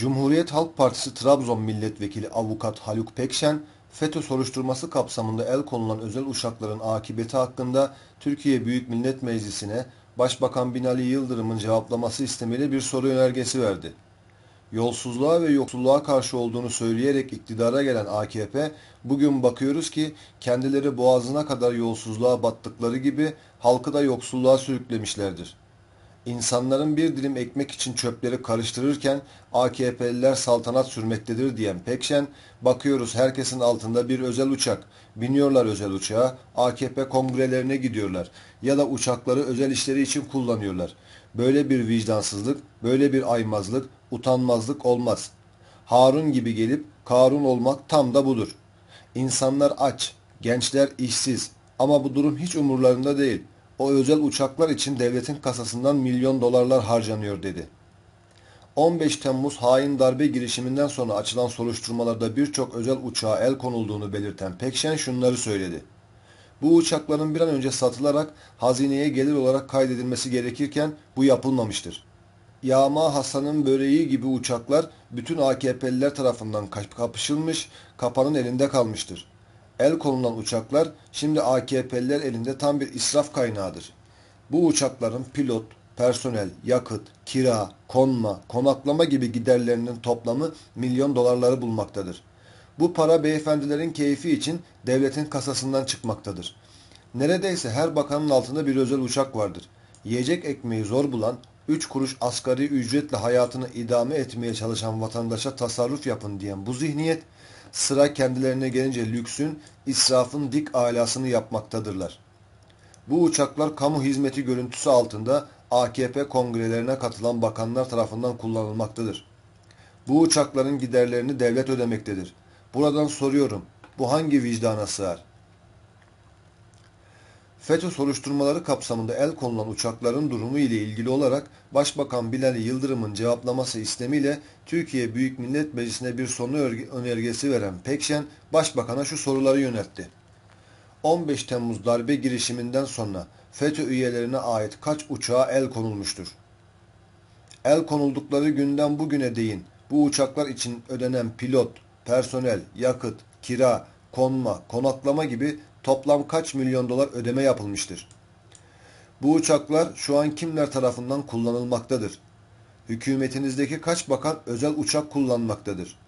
Cumhuriyet Halk Partisi Trabzon Milletvekili Avukat Haluk Pekşen, FETÖ soruşturması kapsamında el konulan özel uçakların akıbeti hakkında Türkiye Büyük Millet Meclisi'ne Başbakan Binali Yıldırım'ın cevaplaması istemeli bir soru önergesi verdi. Yolsuzluğa ve yoksulluğa karşı olduğunu söyleyerek iktidara gelen AKP, bugün bakıyoruz ki kendileri boğazına kadar yolsuzluğa battıkları gibi halkı da yoksulluğa sürüklemişlerdir. İnsanların bir dilim ekmek için çöpleri karıştırırken AKP'liler saltanat sürmektedir diyen Pekşen, bakıyoruz herkesin altında bir özel uçak. Biniyorlar özel uçağa, AKP kongrelerine gidiyorlar ya da uçakları özel işleri için kullanıyorlar. Böyle bir vicdansızlık, böyle bir aymazlık, utanmazlık olmaz. Harun gibi gelip Karun olmak tam da budur. İnsanlar aç, gençler işsiz ama bu durum hiç umurlarında değil o özel uçaklar için devletin kasasından milyon dolarlar harcanıyor dedi. 15 Temmuz hain darbe girişiminden sonra açılan soruşturmalarda birçok özel uçağa el konulduğunu belirten Pekşen şunları söyledi. Bu uçakların bir an önce satılarak hazineye gelir olarak kaydedilmesi gerekirken bu yapılmamıştır. Yağma Hasan'ın böreği gibi uçaklar bütün AKP'liler tarafından kapışılmış, kapanın elinde kalmıştır. El konulan uçaklar şimdi AKP'liler elinde tam bir israf kaynağıdır. Bu uçakların pilot, personel, yakıt, kira, konma, konaklama gibi giderlerinin toplamı milyon dolarları bulmaktadır. Bu para beyefendilerin keyfi için devletin kasasından çıkmaktadır. Neredeyse her bakanın altında bir özel uçak vardır. Yiyecek ekmeği zor bulan, 3 kuruş asgari ücretle hayatını idame etmeye çalışan vatandaşa tasarruf yapın diyen bu zihniyet sıra kendilerine gelince lüksün, israfın dik alasını yapmaktadırlar. Bu uçaklar kamu hizmeti görüntüsü altında AKP kongrelerine katılan bakanlar tarafından kullanılmaktadır. Bu uçakların giderlerini devlet ödemektedir. Buradan soruyorum, bu hangi vicdana sığar? FETÖ soruşturmaları kapsamında el konulan uçakların durumu ile ilgili olarak Başbakan Bilal Yıldırım'ın cevaplaması istemiyle Türkiye Büyük Millet Meclisi'ne bir sonu önergesi veren Pekşen, Başbakan'a şu soruları yöneltti. 15 Temmuz darbe girişiminden sonra FETÖ üyelerine ait kaç uçağa el konulmuştur? El konuldukları günden bugüne değin bu uçaklar için ödenen pilot, personel, yakıt, kira, konma, konaklama gibi toplam kaç milyon dolar ödeme yapılmıştır? Bu uçaklar şu an kimler tarafından kullanılmaktadır? Hükümetinizdeki kaç bakan özel uçak kullanmaktadır?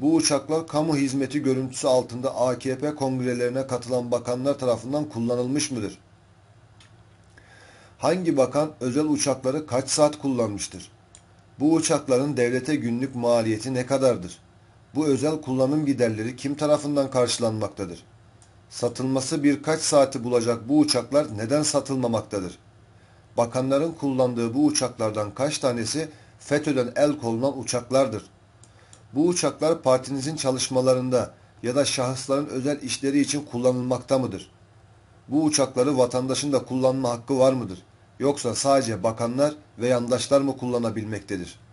Bu uçaklar kamu hizmeti görüntüsü altında AKP kongrelerine katılan bakanlar tarafından kullanılmış mıdır? Hangi bakan özel uçakları kaç saat kullanmıştır? Bu uçakların devlete günlük maliyeti ne kadardır? Bu özel kullanım giderleri kim tarafından karşılanmaktadır? Satılması birkaç saati bulacak bu uçaklar neden satılmamaktadır? Bakanların kullandığı bu uçaklardan kaç tanesi FETÖ'den el konulan uçaklardır? Bu uçaklar partinizin çalışmalarında ya da şahısların özel işleri için kullanılmakta mıdır? Bu uçakları vatandaşın da kullanma hakkı var mıdır? Yoksa sadece bakanlar ve yandaşlar mı kullanabilmektedir?